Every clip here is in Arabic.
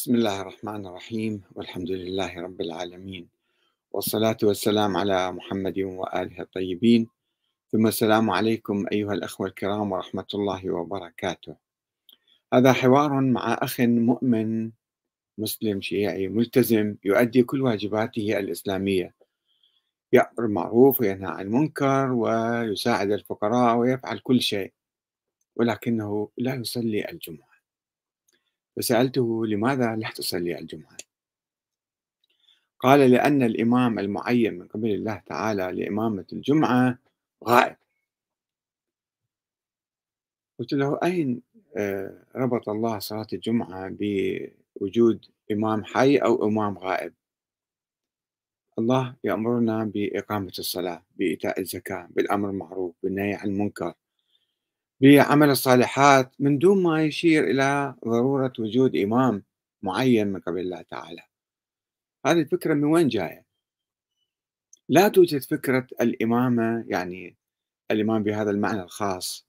بسم الله الرحمن الرحيم والحمد لله رب العالمين والصلاة والسلام على محمد وآله الطيبين ثم السلام عليكم أيها الأخوة الكرام ورحمة الله وبركاته هذا حوار مع أخ مؤمن مسلم شيعي ملتزم يؤدي كل واجباته الإسلامية يأمر معروف وينهى عن المنكر ويساعد الفقراء ويفعل كل شيء ولكنه لا يصلي الجمعة فسألته لماذا لا تصلي الجمعة قال لأن الإمام المعين من قبل الله تعالى لإمامة الجمعة غائب قلت له أين آه، ربط الله صلاة الجمعة بوجود إمام حي أو إمام غائب الله يأمرنا بإقامة الصلاة بإيتاء الزكاة بالأمر المعروف بالنهي عن المنكر بعمل الصالحات من دون ما يشير إلى ضرورة وجود إمام معين من قبل الله تعالى هذه الفكرة من وين جاية لا توجد فكرة الإمامة يعني الإمام بهذا المعنى الخاص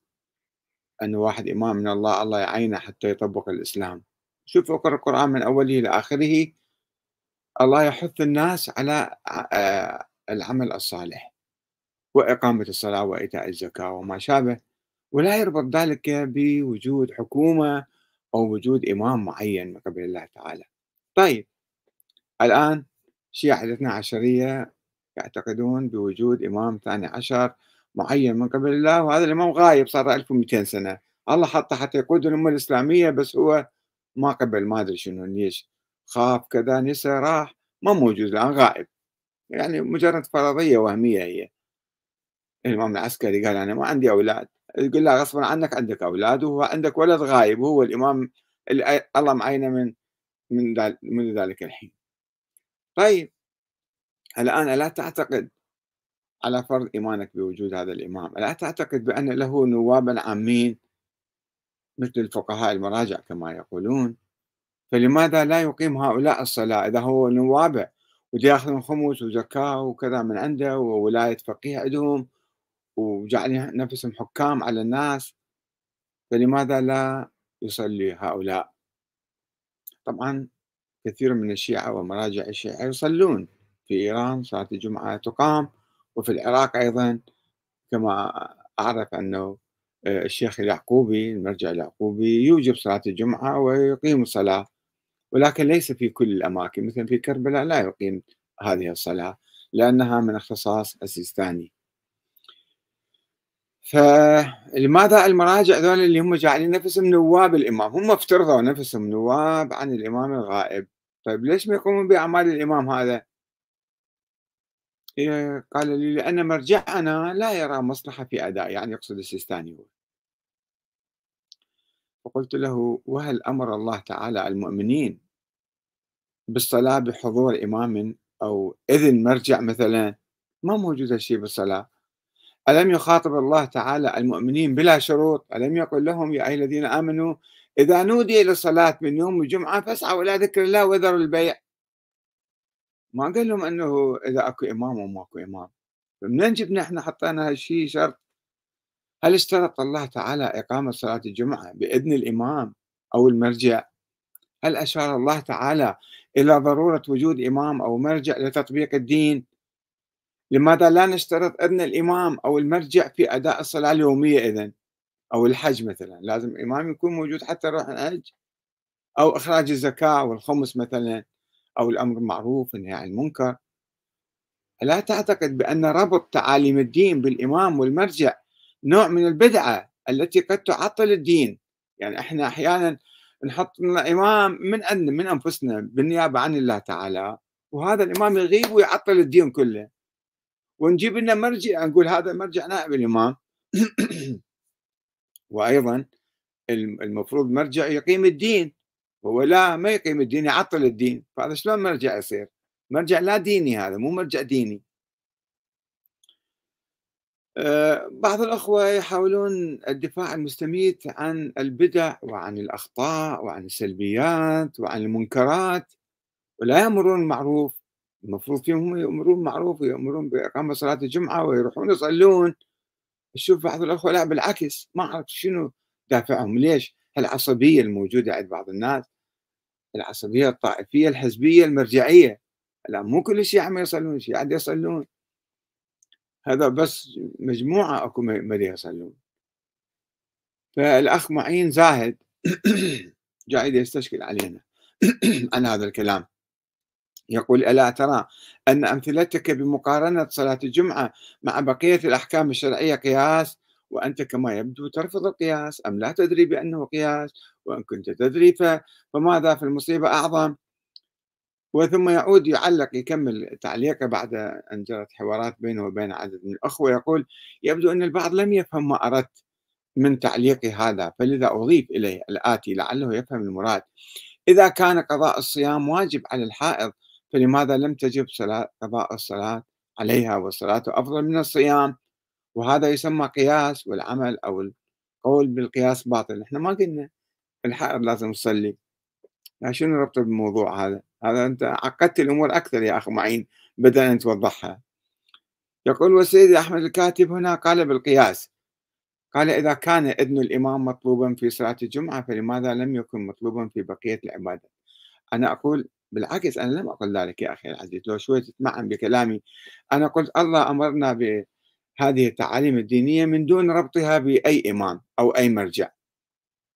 أن واحد إمام من الله الله يعينه حتى يطبق الإسلام شوف اقرأ القرآن من أوله إلى آخره الله يحث الناس على آه، العمل الصالح وإقامة الصلاة وإيتاء الزكاة وما شابه ولا يربط ذلك بوجود حكومة أو وجود إمام معين من قبل الله تعالى طيب الآن شيعة الاثنى عشرية يعتقدون بوجود إمام ثاني عشر معين من قبل الله وهذا الإمام غايب صار 1200 سنة الله حطه حتى يقود الأمة الإسلامية بس هو ما قبل ما أدري شنو ليش خاف كذا نسى راح ما موجود الآن غائب يعني مجرد فرضية وهمية هي الإمام العسكري قال أنا ما عندي أولاد يقول لا غصبا عنك عندك اولاد وهو عندك ولد غايب هو الامام الله معينه من من من ذلك الحين طيب الان الا تعتقد على فرض ايمانك بوجود هذا الامام الا تعتقد بان له نوابا عامين مثل الفقهاء المراجع كما يقولون فلماذا لا يقيم هؤلاء الصلاه اذا هو نوابه وياخذون خمس وزكاه وكذا من عنده وولايه فقيه عندهم وجعل نفسهم حكام على الناس فلماذا لا يصلي هؤلاء طبعا كثير من الشيعة ومراجع الشيعة يصلون في إيران صلاة الجمعة تقام وفي العراق أيضا كما أعرف أنه آه، الشيخ اليعقوبي المرجع اليعقوبي يوجب صلاة الجمعة ويقيم الصلاة ولكن ليس في كل الأماكن مثلا في كربلاء لا يقيم هذه الصلاة لأنها من اختصاص السيستاني فلماذا المراجع ذول اللي هم جاعلين نفسهم نواب الامام هم افترضوا نفسهم نواب عن الامام الغائب طيب ليش ما يقومون باعمال الامام هذا إيه، قال لي لان مرجعنا لا يرى مصلحه في اداء يعني يقصد السيستاني هو فقلت له وهل امر الله تعالى المؤمنين بالصلاه بحضور امام او اذن مرجع مثلا ما موجود هالشيء بالصلاه ألم يخاطب الله تعالى المؤمنين بلا شروط ألم يقل لهم يا أيها الذين آمنوا إذا نودي للصلاة من يوم الجمعة فاسعوا إلى ذكر الله وذروا البيع ما قال لهم أنه إذا أكو إمام وما أكو إمام فمنين جبنا إحنا حطينا هالشيء شرط هل اشترط الله تعالى إقامة صلاة الجمعة بإذن الإمام أو المرجع هل أشار الله تعالى إلى ضرورة وجود إمام أو مرجع لتطبيق الدين لماذا لا نشترط أذن الإمام أو المرجع في أداء الصلاة اليومية إذن أو الحج مثلا لازم الإمام يكون موجود حتى نروح الحج أو إخراج الزكاة والخمس مثلا أو الأمر المعروف والنهي يعني عن المنكر لا تعتقد بأن ربط تعاليم الدين بالإمام والمرجع نوع من البدعة التي قد تعطل الدين يعني احنا احيانا نحط لنا امام من أن من انفسنا بالنيابه عن الله تعالى وهذا الامام يغيب ويعطل الدين كله ونجيب لنا مرجع نقول هذا مرجع نائب الامام وايضا المفروض مرجع يقيم الدين هو لا ما يقيم الدين يعطل الدين فهذا شلون مرجع يصير مرجع لا ديني هذا مو مرجع ديني آه، بعض الأخوة يحاولون الدفاع المستميت عن البدع وعن الأخطاء وعن السلبيات وعن المنكرات ولا يأمرون المعروف المفروض فيهم هم يأمرون معروف ويأمرون بإقامة صلاة الجمعة ويروحون يصلون تشوف بعض الأخوة لا بالعكس ما أعرف شنو دافعهم ليش العصبية الموجودة عند بعض الناس العصبية الطائفية الحزبية المرجعية لا مو كل شيء عم يصلون شيء عاد يصلون هذا بس مجموعة أكو ما يصلون فالأخ معين زاهد جاي يستشكل علينا عن هذا الكلام يقول ألا ترى أن أمثلتك بمقارنة صلاة الجمعة مع بقية الأحكام الشرعية قياس وأنت كما يبدو ترفض القياس أم لا تدري بأنه قياس وإن كنت تدري فماذا في المصيبة أعظم وثم يعود يعلق يكمل تعليقه بعد أن جرت حوارات بينه وبين عدد من الأخوة يقول يبدو أن البعض لم يفهم ما أردت من تعليقي هذا فلذا أضيف إليه الآتي لعله يفهم المراد إذا كان قضاء الصيام واجب على الحائض فلماذا لم تجب صلاة قضاء الصلاة عليها والصلاة أفضل من الصيام وهذا يسمى قياس والعمل أو القول بالقياس باطل احنا ما قلنا الحائض لازم تصلي شنو ربط الموضوع هذا هذا أنت عقدت الأمور أكثر يا أخ معين بدل أن توضحها يقول والسيد أحمد الكاتب هنا قال بالقياس قال إذا كان إذن الإمام مطلوبا في صلاة الجمعة فلماذا لم يكن مطلوبا في بقية العبادة أنا أقول بالعكس أنا لم أقل ذلك يا أخي العزيز لو شوي تتمعن بكلامي أنا قلت الله أمرنا بهذه التعاليم الدينية من دون ربطها بأي إمام أو أي مرجع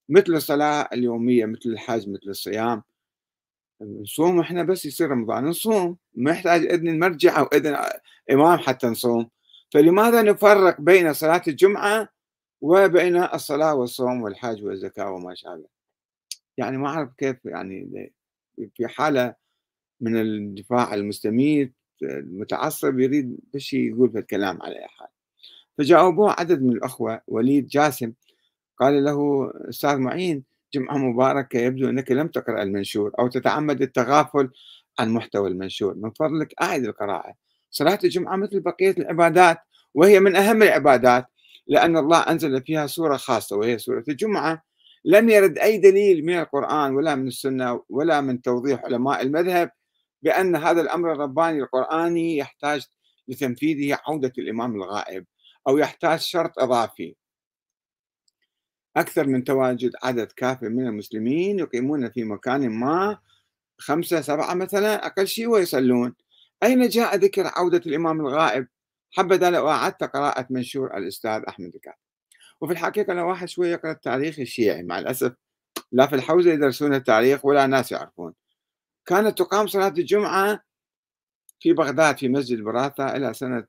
مثل الصلاة اليومية مثل الحج مثل الصيام نصوم احنا بس يصير رمضان نصوم ما يحتاج اذن المرجع او اذن امام حتى نصوم فلماذا نفرق بين صلاة الجمعة وبين الصلاة والصوم والحج والزكاة وما شابه يعني ما أعرف كيف يعني في حاله من الاندفاع المستميت المتعصب يريد بشي يقول في الكلام على اي حال فجاوبوه عدد من الاخوه وليد جاسم قال له استاذ معين جمعه مباركه يبدو انك لم تقرا المنشور او تتعمد التغافل عن محتوى المنشور من فضلك اعد القراءه صلاه الجمعه مثل بقيه العبادات وهي من اهم العبادات لأن الله أنزل فيها سورة خاصة وهي سورة الجمعة لم يرد أي دليل من القرآن ولا من السنة ولا من توضيح علماء المذهب بأن هذا الأمر الرباني القرآني يحتاج لتنفيذه عودة الإمام الغائب أو يحتاج شرط إضافي أكثر من تواجد عدد كافٍ من المسلمين يقيمون في مكان ما خمسة سبعة مثلا أقل شيء ويصلون أين جاء ذكر عودة الإمام الغائب حبذا لو أعدت قراءة منشور الأستاذ أحمد الكاتب وفي الحقيقة أنا واحد شوية يقرأ التاريخ الشيعي مع الأسف لا في الحوزة يدرسون التاريخ ولا ناس يعرفون كانت تقام صلاة الجمعة في بغداد في مسجد براثة إلى سنة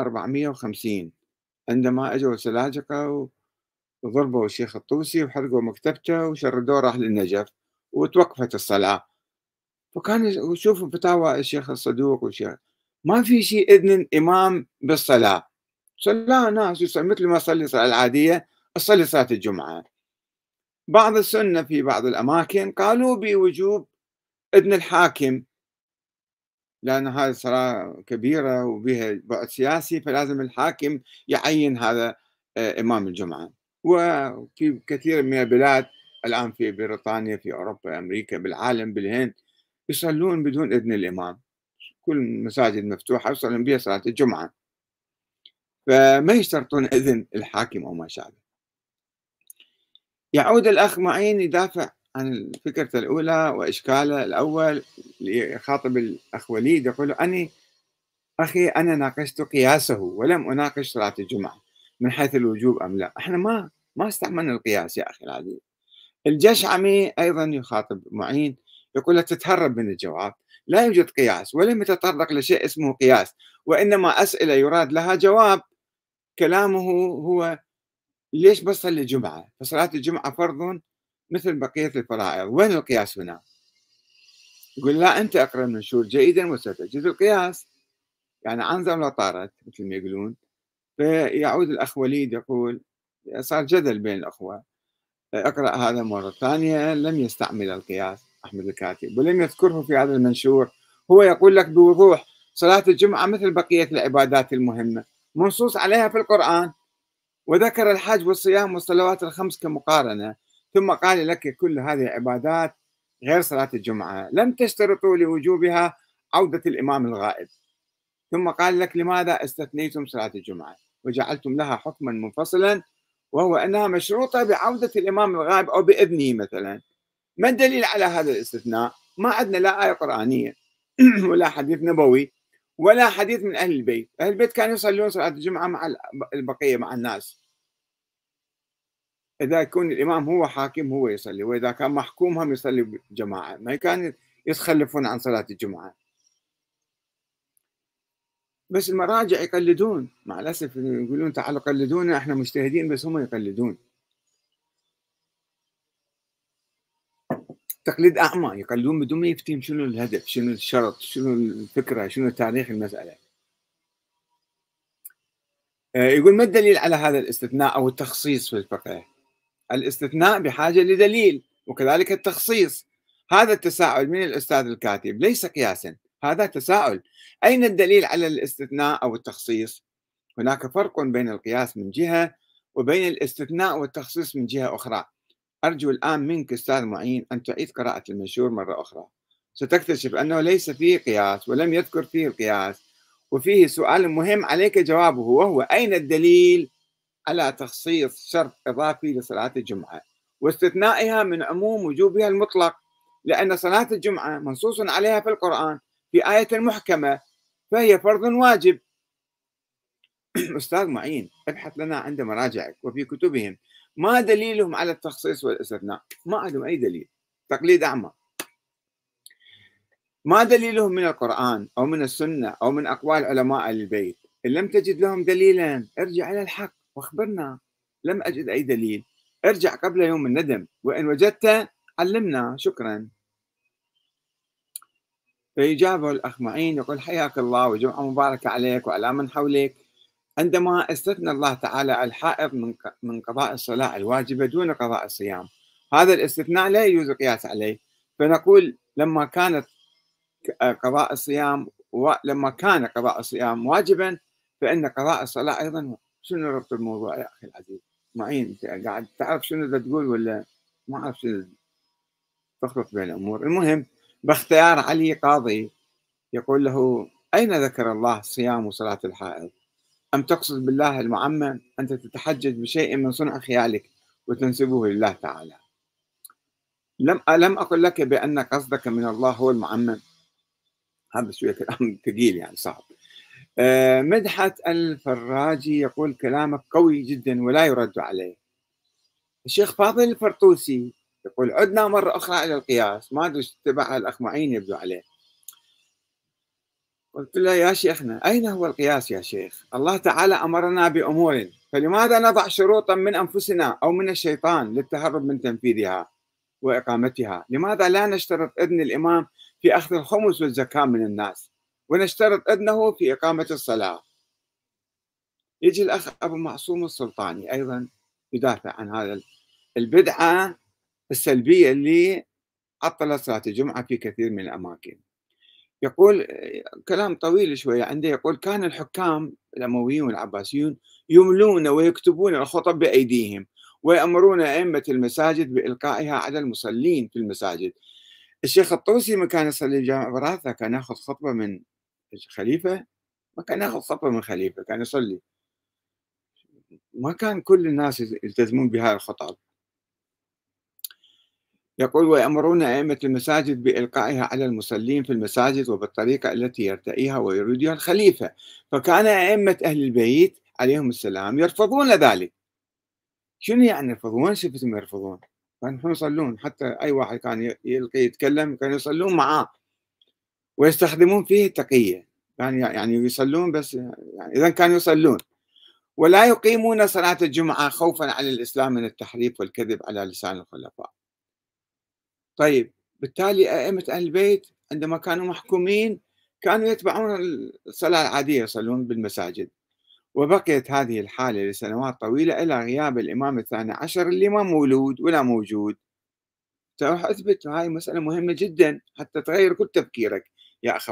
450 عندما أجوا السلاجقة وضربوا الشيخ الطوسي وحرقوا مكتبته وشردوه راح للنجف وتوقفت الصلاة وكان شوفوا فتاوى الشيخ الصدوق والشيخ ما في شيء إذن الإمام بالصلاة صلاة ناس يصلي مثل ما صلي الصلاة العادية صلي صلاة الجمعة بعض السنة في بعض الأماكن قالوا بوجوب إذن الحاكم لأن هذه صلاة كبيرة وبها بعد سياسي فلازم الحاكم يعين هذا آه، إمام الجمعة وفي كثير من البلاد الآن في بريطانيا في أوروبا أمريكا بالعالم بالهند يصلون بدون إذن الإمام كل المساجد مفتوحة يصلون بها صلاة الجمعة فما يشترطون إذن الحاكم أو ما شابه يعود الأخ معين يدافع عن فكرته الأولى وإشكاله الأول يخاطب الأخ وليد يقول أني أخي أنا ناقشت قياسه ولم أناقش صلاة الجمعة من حيث الوجوب أم لا احنا ما ما استعملنا القياس يا أخي العزيز الجشعمي أيضا يخاطب معين يقول تتهرب من الجواب لا يوجد قياس ولم يتطرق لشيء اسمه قياس وإنما أسئلة يراد لها جواب كلامه هو ليش بصل الجمعة فصلاة الجمعة فرض مثل بقية الفرائض وين القياس هنا يقول لا أنت أقرأ المنشور جيدا وستجد القياس يعني عنزة ولا طارت مثل ما يقولون فيعود الأخ وليد يقول صار جدل بين الأخوة اقرأ هذا مرة ثانية لم يستعمل القياس أحمد الكاتب ولم يذكره في هذا المنشور هو يقول لك بوضوح صلاة الجمعة مثل بقية العبادات المهمة منصوص عليها في القرآن وذكر الحج والصيام والصلوات الخمس كمقارنة ثم قال لك كل هذه العبادات غير صلاة الجمعة لم تشترطوا لوجوبها عودة الإمام الغائب ثم قال لك لماذا استثنيتم صلاة الجمعة وجعلتم لها حكما منفصلا وهو أنها مشروطة بعودة الإمام الغائب أو بإذنه مثلا ما الدليل على هذا الاستثناء ما عندنا لا آية قرآنية ولا حديث نبوي ولا حديث من أهل البيت أهل البيت كانوا يصلون صلاة الجمعة مع البقية مع الناس إذا يكون الإمام هو حاكم هو يصلي وإذا كان محكوم هم يصلي بجماعة ما كان يتخلفون عن صلاة الجمعة بس المراجع يقلدون مع الأسف يقولون تعالوا قلدونا إحنا مجتهدين بس هم يقلدون تقليد اعمى يقلدون بدون ما يفتهم شنو الهدف شنو الشرط شنو الفكره شنو تاريخ المساله آه، يقول ما الدليل على هذا الاستثناء او التخصيص في الفقه الاستثناء بحاجه لدليل وكذلك التخصيص هذا التساؤل من الاستاذ الكاتب ليس قياسا هذا تساؤل اين الدليل على الاستثناء او التخصيص هناك فرق بين القياس من جهه وبين الاستثناء والتخصيص من جهه اخرى أرجو الآن منك أستاذ معين أن تعيد قراءة المنشور مرة أخرى ستكتشف أنه ليس فيه قياس ولم يذكر فيه القياس وفيه سؤال مهم عليك جوابه وهو أين الدليل على تخصيص شرط إضافي لصلاة الجمعة واستثنائها من عموم وجوبها المطلق لأن صلاة الجمعة منصوص عليها في القرآن في آية محكمة فهي فرض واجب أستاذ معين ابحث لنا عند مراجعك وفي كتبهم ما دليلهم على التخصيص والاستثناء ما عندهم أي دليل تقليد أعمى ما دليلهم من القرآن أو من السنة أو من أقوال علماء البيت إن لم تجد لهم دليلا ارجع إلى الحق واخبرنا لم أجد أي دليل ارجع قبل يوم الندم وإن وجدت علمنا شكرا فيجابه الأخ معين يقول حياك الله وجمعة مباركة عليك وعلى من حولك عندما استثنى الله تعالى الحائض من من قضاء الصلاة الواجبة دون قضاء الصيام هذا الاستثناء لا يجوز القياس عليه فنقول لما كانت قضاء الصيام ولما كان قضاء الصيام واجبا فإن قضاء الصلاة أيضا شنو ربط الموضوع يا أخي العزيز معين قاعد تعرف شنو تقول ولا ما أعرف شنو تخلط بين الأمور المهم باختيار علي قاضي يقول له أين ذكر الله صيام وصلاة الحائض أم تقصد بالله المعمم أنت تتحجج بشيء من صنع خيالك وتنسبه لله تعالى لم ألم أقل لك بأن قصدك من الله هو المعمم هذا شوية كلام ثقيل يعني صعب مدحة آه، مدحت الفراجي يقول كلامك قوي جدا ولا يرد عليه الشيخ فاضل الفرطوسي يقول عدنا مرة أخرى إلى القياس ما أدري تبع الأخ معين يبدو عليه قلت له يا شيخنا أين هو القياس يا شيخ الله تعالى أمرنا بأمور فلماذا نضع شروطا من أنفسنا أو من الشيطان للتهرب من تنفيذها وإقامتها لماذا لا نشترط إذن الإمام في أخذ الخمس والزكاة من الناس ونشترط إذنه في إقامة الصلاة يجي الأخ أبو معصوم السلطاني أيضا يدافع عن هذا البدعة السلبية اللي عطلت صلاة الجمعة في كثير من الأماكن يقول كلام طويل شوية عنده يقول كان الحكام الأمويون والعباسيون يملون ويكتبون الخطب بأيديهم ويأمرون أئمة المساجد بإلقائها على المصلين في المساجد الشيخ الطوسي ما كان يصلي الجامع براثة كان ياخذ خطبة من خليفة ما كان ياخذ خطبة من خليفة كان يصلي ما كان كل الناس يلتزمون بهاي الخطب يقول ويأمرون أئمة المساجد بإلقائها على المصلين في المساجد وبالطريقة التي يرتئيها ويريدها الخليفة فكان أئمة أهل البيت عليهم السلام يرفضون ذلك شنو يعني يرفضون؟ شفتهم يرفضون كانوا يصلون حتى أي واحد كان يلقي يتكلم كانوا يصلون معاه ويستخدمون فيه التقية يعني, يعني يصلون بس يعني إذا كانوا يصلون ولا يقيمون صلاة الجمعة خوفا على الإسلام من التحريف والكذب على لسان الخلفاء طيب بالتالي أئمة أهل البيت عندما كانوا محكومين كانوا يتبعون الصلاة العادية يصلون بالمساجد وبقيت هذه الحالة لسنوات طويلة إلى غياب الإمام الثاني عشر اللي ما مولود ولا موجود تروح أثبت هاي مسألة مهمة جدا حتى تغير كل تفكيرك يا أخ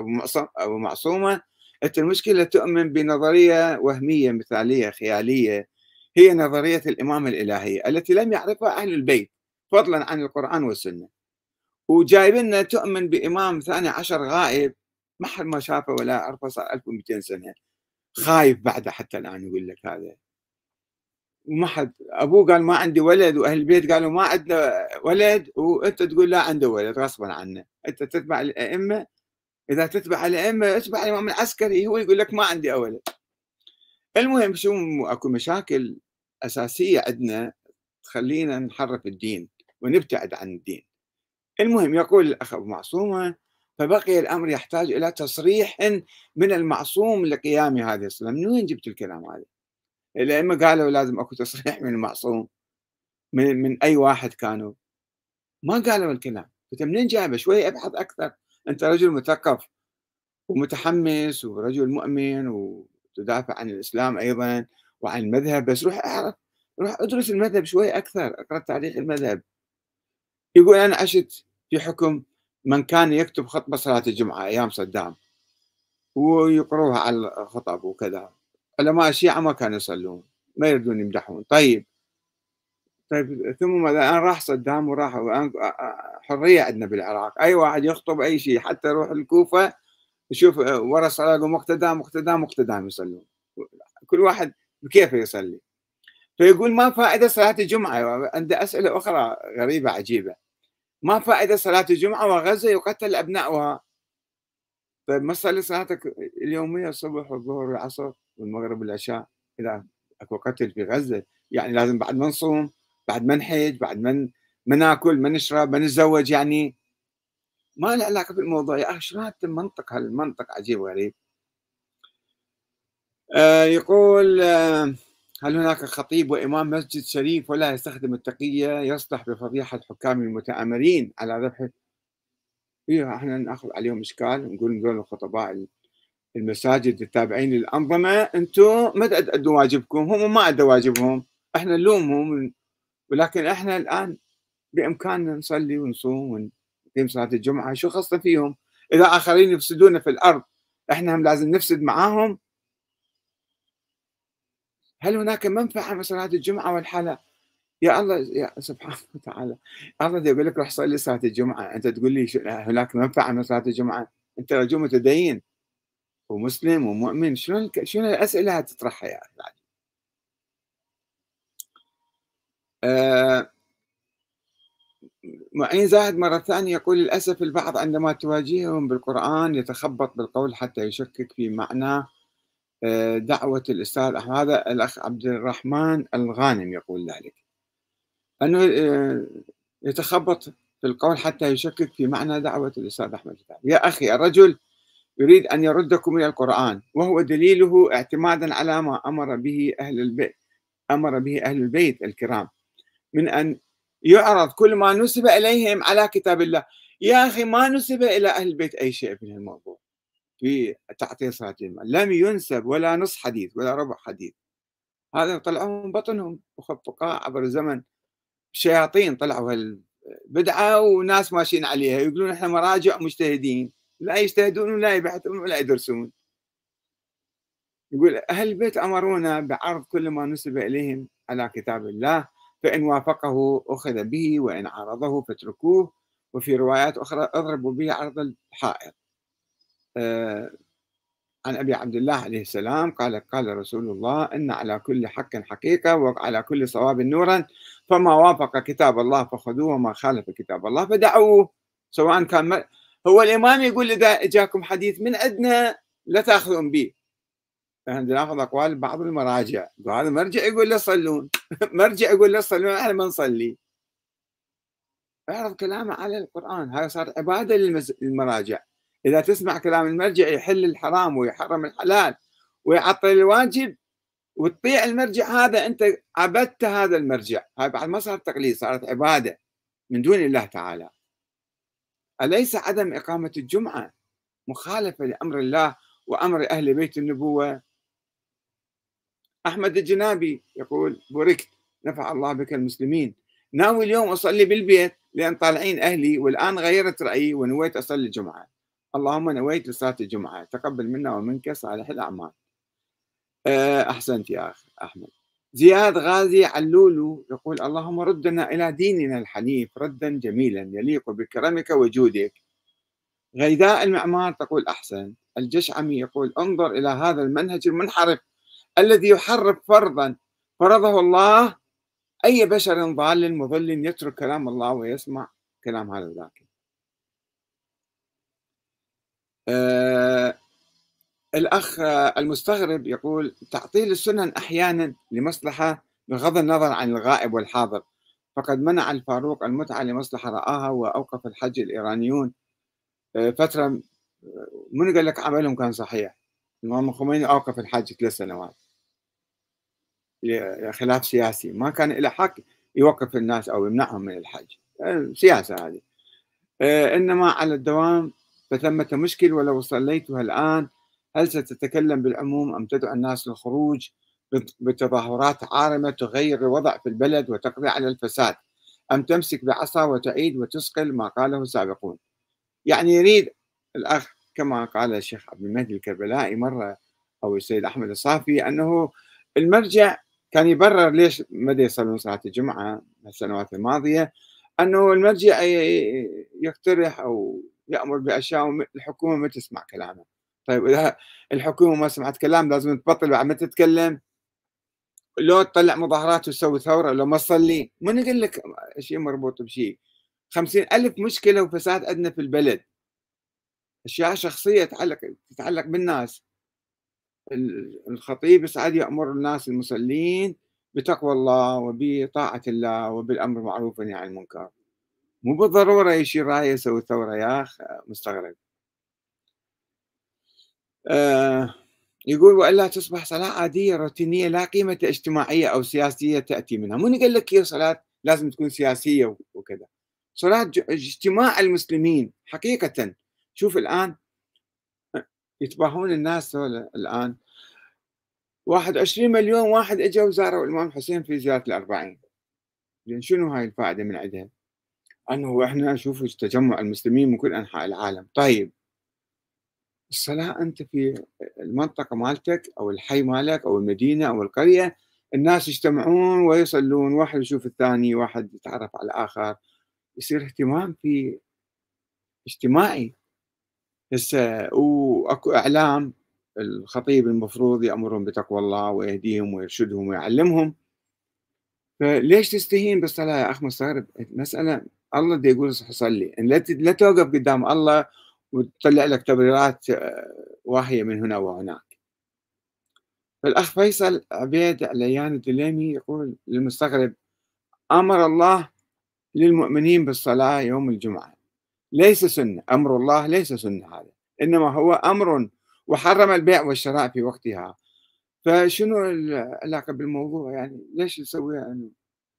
أبو معصومة أنت المشكلة تؤمن بنظرية وهمية مثالية خيالية هي نظرية الإمام الإلهية التي لم يعرفها أهل البيت فضلا عن القرآن والسنة وجايب لنا تؤمن بامام ثاني عشر غائب ما حد ما شافه ولا عرفه صار 1200 سنه خايف بعده حتى الان يقول لك هذا وما حد ابوه قال ما عندي ولد واهل البيت قالوا ما عندنا ولد وانت تقول لا عنده ولد غصبا عنه انت تتبع الائمه اذا تتبع الائمه اتبع الامام العسكري هو يقول لك ما عندي ولد المهم شو اكو مشاكل اساسيه عندنا تخلينا نحرف الدين ونبتعد عن الدين المهم يقول الأخ أبو معصومة فبقي الأمر يحتاج إلى تصريح من المعصوم لقيام هذه الصلاة من وين جبت الكلام هذا الأئمة قالوا لازم أكو تصريح من المعصوم من, من أي واحد كانوا ما قالوا الكلام قلت منين جايبه شوي أبحث أكثر أنت رجل مثقف ومتحمس ورجل مؤمن وتدافع عن الإسلام أيضا وعن المذهب بس روح أعرف روح ادرس المذهب شوي أكثر اقرأ تاريخ المذهب يقول أنا عشت في حكم من كان يكتب خطبة صلاة الجمعة أيام صدام ويقروها على الخطب وكذا علماء الشيعة ما كانوا يصلون ما يردون يمدحون طيب طيب ثم ماذا الان راح صدام وراح حريه عندنا بالعراق اي واحد يخطب اي شيء حتى يروح الكوفه يشوف ورا الصلاه مقتدى مقتدى مقتدى يصلون كل واحد بكيفه يصلي فيقول ما فائده صلاه الجمعه عنده اسئله اخرى غريبه عجيبه ما فائدة صلاة الجمعة وغزة يقتل أبناؤها طيب ما تصلي صلاتك اليومية الصبح والظهر والعصر والمغرب والعشاء إذا أكو قتل في غزة يعني لازم بعد ما نصوم بعد ما نحج بعد ما ما ناكل ما نشرب ما نتزوج يعني ما له علاقة بالموضوع يا أخي شنو المنطق هالمنطق عجيب غريب آه يقول آه هل هناك خطيب وإمام مسجد شريف ولا يستخدم التقية يصلح بفضيحة الحكام المتآمرين على ذبح إيه احنا ناخذ عليهم إشكال نقول نقول الخطباء المساجد التابعين للأنظمة أنتم ما تأدوا واجبكم هم ما أدوا واجبهم احنا نلومهم ولكن احنا الآن بإمكاننا نصلي ونصوم ونقيم صلاة الجمعة شو خاصة فيهم إذا آخرين يفسدون في الأرض احنا هم لازم نفسد معاهم هل هناك منفعه من صلاه الجمعه والحلا؟ يا الله يا سبحانه وتعالى الله يقول لك روح صلي صلاه الجمعه انت تقول لي هناك منفعه من صلاه الجمعه انت رجل متدين ومسلم ومؤمن شلون شنو الاسئله تطرحها يا اخي آه معين زاهد مرة ثانية يقول للأسف البعض عندما تواجههم بالقرآن يتخبط بالقول حتى يشكك في معناه دعوة الأستاذ هذا الأخ عبد الرحمن الغانم يقول ذلك أنه آه، يتخبط في القول حتى يشكك في معنى دعوة الأستاذ أحمد الكتاب يا أخي الرجل يريد أن يردكم إلى القرآن وهو دليله اعتمادا على ما أمر به أهل البيت أمر به أهل البيت الكرام من أن يعرض كل ما نسب إليهم على كتاب الله يا أخي ما نسب إلى أهل البيت أي شيء من الموضوع في تعطيه صلاة الجماعة لم ينسب ولا نص حديث ولا ربع حديث هذا طلعوه من بطنهم وخفقاء عبر الزمن شياطين طلعوا هالبدعة وناس ماشيين عليها يقولون احنا مراجع مجتهدين لا يجتهدون ولا يبحثون ولا يدرسون يقول أهل البيت أمرونا بعرض كل ما نسب إليهم على كتاب الله فإن وافقه أخذ به وإن عارضه فاتركوه وفي روايات أخرى اضربوا به عرض الحائط آه، عن ابي عبد الله عليه السلام قال قال رسول الله ان على كل حق حقيقه وعلى كل صواب نورا فما وافق كتاب الله فخذوه وما خالف كتاب الله فدعوه سواء كان هو الامام يقول اذا جاكم حديث من عندنا لا تاخذون به عندنا ناخذ اقوال بعض المراجع هذا مرجع يقول لا تصلون مرجع يقول لا تصلون احنا ما نصلي اعرض كلامه على القران هذا صار عباده للمراجع إذا تسمع كلام المرجع يحل الحرام ويحرم الحلال ويعطل الواجب وتطيع المرجع هذا أنت عبدت هذا المرجع هاي بعد ما صار تقليد صارت عبادة من دون الله تعالى أليس عدم إقامة الجمعة مخالفة لأمر الله وأمر أهل بيت النبوة أحمد الجنابي يقول بوركت نفع الله بك المسلمين ناوي اليوم أصلي بالبيت لأن طالعين أهلي والآن غيرت رأيي ونويت أصلي الجمعة اللهم نويت لصلاة الجمعة تقبل منا ومنك صالح الأعمال آه، أحسنت يا أخي أحمد زياد غازي علولو يقول اللهم ردنا إلى ديننا الحنيف ردا جميلا يليق بكرمك وجودك غيداء المعمار تقول أحسن الجشعمي يقول انظر إلى هذا المنهج المنحرف الذي يحرف فرضا فرضه الله أي بشر ضال مضل يترك كلام الله ويسمع كلام هذا ذاك آه الأخ المستغرب يقول تعطيل السنن أحيانا لمصلحة بغض النظر عن الغائب والحاضر فقد منع الفاروق المتعة لمصلحة رآها وأوقف الحج الإيرانيون آه، فترة آه، من قال لك عملهم كان صحيح الإمام الخميني أوقف الحج ثلاث سنوات خلاف سياسي ما كان له حق يوقف الناس أو يمنعهم من الحج السياسة آه، هذه إنما على الدوام فثمة مشكل ولو صليتها الآن هل ستتكلم بالعموم أم تدعو الناس للخروج بتظاهرات عارمة تغير الوضع في البلد وتقضي على الفساد أم تمسك بعصا وتعيد وتسقل ما قاله السابقون يعني يريد الأخ كما قال الشيخ عبد المهدي الكربلائي مرة أو السيد أحمد الصافي أنه المرجع كان يبرر ليش ما يصلون صلاة الجمعة السنوات الماضية أنه المرجع يقترح أو يامر باشياء الحكومه ما تسمع كلامه طيب اذا الحكومه ما سمعت كلام لازم تبطل بعد ما تتكلم لو تطلع مظاهرات وتسوي ثوره لو ما تصلي من يقول لك شيء مربوط بشيء خمسين ألف مشكلة وفساد عندنا في البلد أشياء شخصية تتعلق تتعلق بالناس الخطيب يسعد يأمر الناس المصلين بتقوى الله وبطاعة الله وبالأمر معروف عن يعني المنكر مو بالضروره يشي رايه يسوي ثوره يا اخ مستغرب آه يقول والا تصبح صلاه عاديه روتينيه لا قيمه اجتماعيه او سياسيه تاتي منها مو قال لك هي صلاه لازم تكون سياسيه وكذا صلاه اجتماع المسلمين حقيقه شوف الان يتباهون الناس الان 21 مليون واحد اجوا وزاروا الامام حسين في زياره الأربعين 40 شنو هاي الفائده من عندها؟ أنه إحنا نشوف تجمع المسلمين من كل أنحاء العالم طيب الصلاة أنت في المنطقة مالتك أو الحي مالك أو المدينة أو القرية الناس يجتمعون ويصلون واحد يشوف الثاني واحد يتعرف على الآخر يصير اهتمام في اجتماعي هسه واكو اعلام الخطيب المفروض يامرهم بتقوى الله ويهديهم ويرشدهم ويعلمهم فليش تستهين بالصلاه يا اخ مستغرب مساله الله دي يقول صلي لا لا توقف قدام الله وتطلع لك تبريرات آه، واهيه من هنا وهناك فالاخ فيصل عبيد عليان الدليمي يقول للمستغرب امر الله للمؤمنين بالصلاه يوم الجمعه ليس سنه امر الله ليس سنه هذا انما هو امر وحرم البيع والشراء في وقتها فشنو العلاقه بالموضوع يعني ليش يعني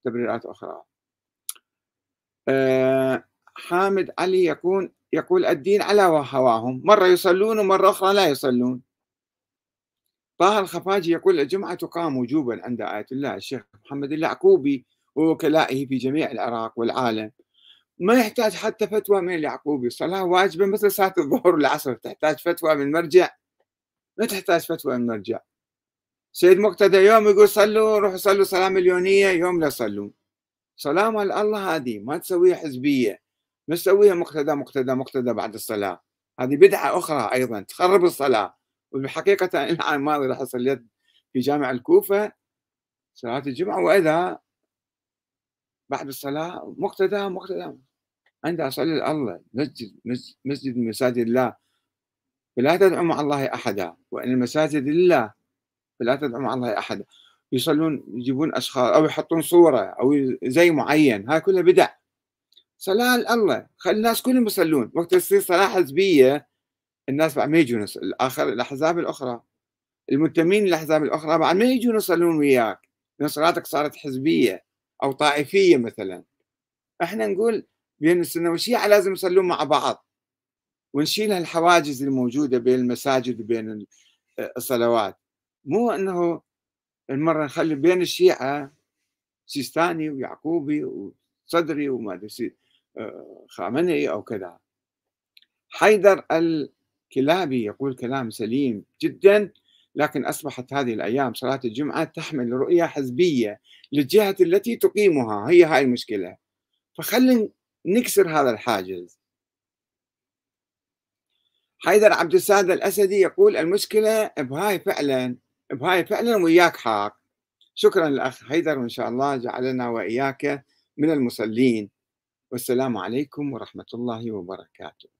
تبريرات اخرى؟ آه، حامد علي يكون يقول الدين على هواهم مرة يصلون ومرة أخرى لا يصلون طه الخفاجي يقول الجمعة تقام وجوبا عند آية الله الشيخ محمد اليعقوبي ووكلائه في جميع العراق والعالم ما يحتاج حتى فتوى من اليعقوبي الصلاة واجبة مثل صلاة الظهر والعصر تحتاج فتوى من مرجع ما تحتاج فتوى من مرجع سيد مقتدى يوم يقول صلوا روحوا صلوا صلاة مليونية يوم لا صلوا صلاه مال الله هذه ما تسويها حزبيه ما تسويها مقتدى مقتدى مقتدى بعد الصلاه هذه بدعه اخرى ايضا تخرب الصلاه وبحقيقه انا الماضي راح صليت في جامع الكوفه صلاه الجمعه واذا بعد الصلاه مقتدى مقتدى عند اصلي الله مسجد مسجد مساجد الله فلا تدعو مع الله احدا وان المساجد لله فلا تدعو مع الله احدا يصلون يجيبون اشخاص او يحطون صوره او زي معين هاي كلها بدع صلاه الله خلي الناس كلهم يصلون وقت تصير صلاه حزبيه الناس بعد ما يجون الاخر الاحزاب الاخرى المنتمين للاحزاب الاخرى بعد ما يجون يصلون وياك لان صلاتك صارت حزبيه او طائفيه مثلا احنا نقول بين السنه والشيعه لازم يصلون مع بعض ونشيل هالحواجز الموجوده بين المساجد وبين الصلوات مو انه المرة نخلي بين الشيعة سيستاني ويعقوبي وصدري وما أدري آه، خامنئي أو كذا حيدر الكلابي يقول كلام سليم جدا لكن أصبحت هذه الأيام صلاة الجمعة تحمل رؤية حزبية للجهة التي تقيمها هي هاي المشكلة فخلينا نكسر هذا الحاجز حيدر عبد السادة الأسدي يقول المشكلة بهاي فعلا بهاي فعلا وياك حق شكرا للاخ حيدر وان شاء الله جعلنا واياك من المصلين والسلام عليكم ورحمه الله وبركاته